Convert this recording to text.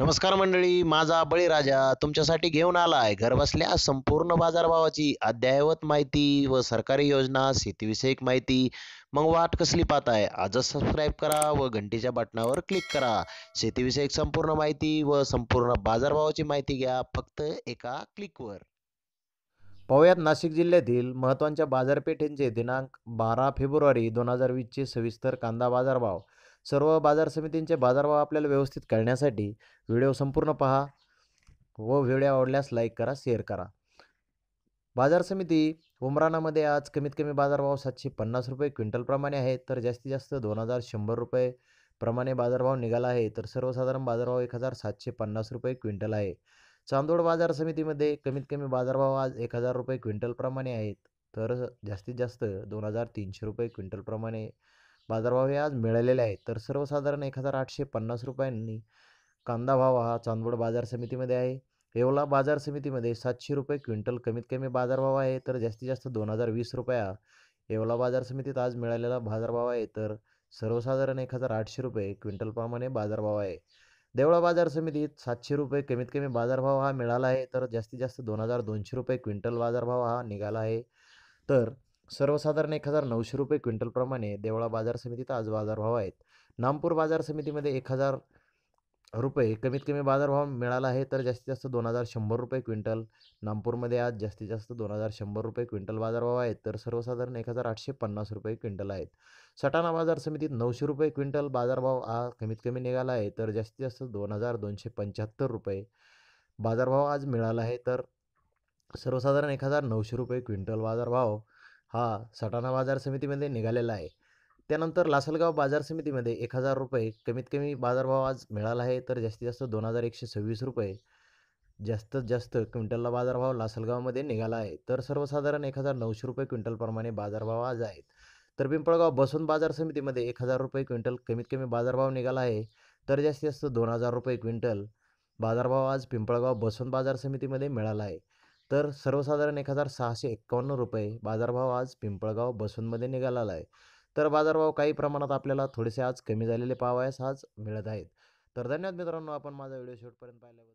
नमस्कार मंडळी माझा बळीराजा तुमच्यासाठी घेऊन आलाय आहे घरबसल्या संपूर्ण बाजारभावाची अद्ययावत माहिती व सरकारी योजना शेतीविषयक माहिती मग वाट कसली पाहत आहे आजच सबस्क्राईब करा व घंटीच्या बटनावर क्लिक करा शेतीविषयक संपूर्ण माहिती व संपूर्ण बाजारभावाची माहिती घ्या फक्त एका क्लिकवर पाहुयात नाशिक जिल्ह्यातील महत्त्वाच्या बाजारपेठेंचे दिनांक बारा फेब्रुवारी दोन हजार चे सविस्तर कांदा बाजारभाव सर्व बाजार समितींचे बाजारभाव आपल्याला व्यवस्थित करण्यासाठी व्हिडिओ संपूर्ण पहा व व्हिडिओ आवडल्यास लाईक करा शेअर करा बाजार समिती उमराणामध्ये आज कमीत कमी बाजारभाव सातशे पन्नास रुपये क्विंटलप्रमाणे आहे तर जास्तीत जास्त दोन हजार शंभर रुपये प्रमाणे बाजारभाव निघाला आहे तर सर्वसाधारण बाजारभाव एक हजार सातशे पन्नास रुपये क्विंटल आहे चांदोड बाजार समितीमध्ये कमीत कमी बाजारभाव आज एक हजार रुपये क्विंटलप्रमाणे आहेत तर जास्तीत जास्त दोन हजार तीनशे रुपये क्विंटलप्रमाणे बाजारभाव हे आज मिळालेले आहेत तर सर्वसाधारण एक हजार आठशे पन्नास रुपयांनी कांदा भाव हा चांदवड बाजार समितीमध्ये आहे येवला बाजार समितीमध्ये सातशे रुपये क्विंटल कमीत कमी बाजारभाव आहे तर जास्तीत जास्त दोन हजार वीस रुपया येवला बाजार समितीत आज मिळालेला बाजारभाव आहे तर सर्वसाधारण एक हजार आठशे रुपये क्विंटलप्रमाणे बाजारभाव आहे देवळा बाजार समितीत सातशे रुपये कमीत कमी बाजारभाव हा मिळाला आहे तर जास्तीत जास्त दोन हजार दोनशे रुपये क्विंटल बाजारभाव हा निघाला आहे तर सर्वसाधारण एक हजार नऊशे रुपये क्विंटलप्रमाणे देवळा बाजार समितीत आज बाजारभाव आहेत नामपूर बाजार समितीमध्ये एक हजार रुपये कमीत कमी बाजारभाव मिळाला आहे तर जास्तीत जास्त दोन हजार शंभर रुपये क्विंटल नामपूरमध्ये आज जास्तीत जास्त दोन हजार शंभर रुपये क्विंटल बाजारभाव आहेत तर सर्वसाधारण एक हजार आठशे पन्नास रुपये क्विंटल आहेत सटाणा बाजार समितीत नऊशे रुपये क्विंटल बाजारभाव आ कमीत कमी निघाला आहे तर जास्तीत जास्त दोन हजार दोनशे पंच्याहत्तर रुपये बाजारभाव आज मिळाला आहे तर सर्वसाधारण एक हजार नऊशे रुपये क्विंटल बाजारभाव हा सटाणा बाजार समितीमध्ये निघालेला आहे त्यानंतर लासलगाव बाजार समितीमध्ये एक हजार रुपये कमीत कमी बाजारभाव आज मिळाला आहे तर जास्तीत जास्त दोन हजार एकशे सव्वीस रुपये जास्तीत जास्त क्विंटलला बाजारभाव लासलगावमध्ये निघाला आहे तर सर्वसाधारण एक हजार नऊशे रुपये क्विंटलप्रमाणे बाजारभाव आज आहेत तर पिंपळगाव बसून बाजार समितीमध्ये एक हजार रुपये क्विंटल कमीत कमी बाजारभाव निघाला आहे तर जास्तीत जास्त दोन हजार रुपये क्विंटल बाजारभाव आज पिंपळगाव बसून बाजार समितीमध्ये मिळाला आहे तर सर्वसाधारण एक हजार सहाशे एक्कावन्न रुपये बाजारभाव आज पिंपळगाव बसूनमध्ये निघालेला आहे तर बाजारभाव काही प्रमाणात आपल्याला थोडेसे आज कमी झालेले पावायस आज मिळत आहेत तर धन्यवाद मित्रांनो आपण माझा व्हिडिओ शेवटपर्यंत पाहिल्याबद्दल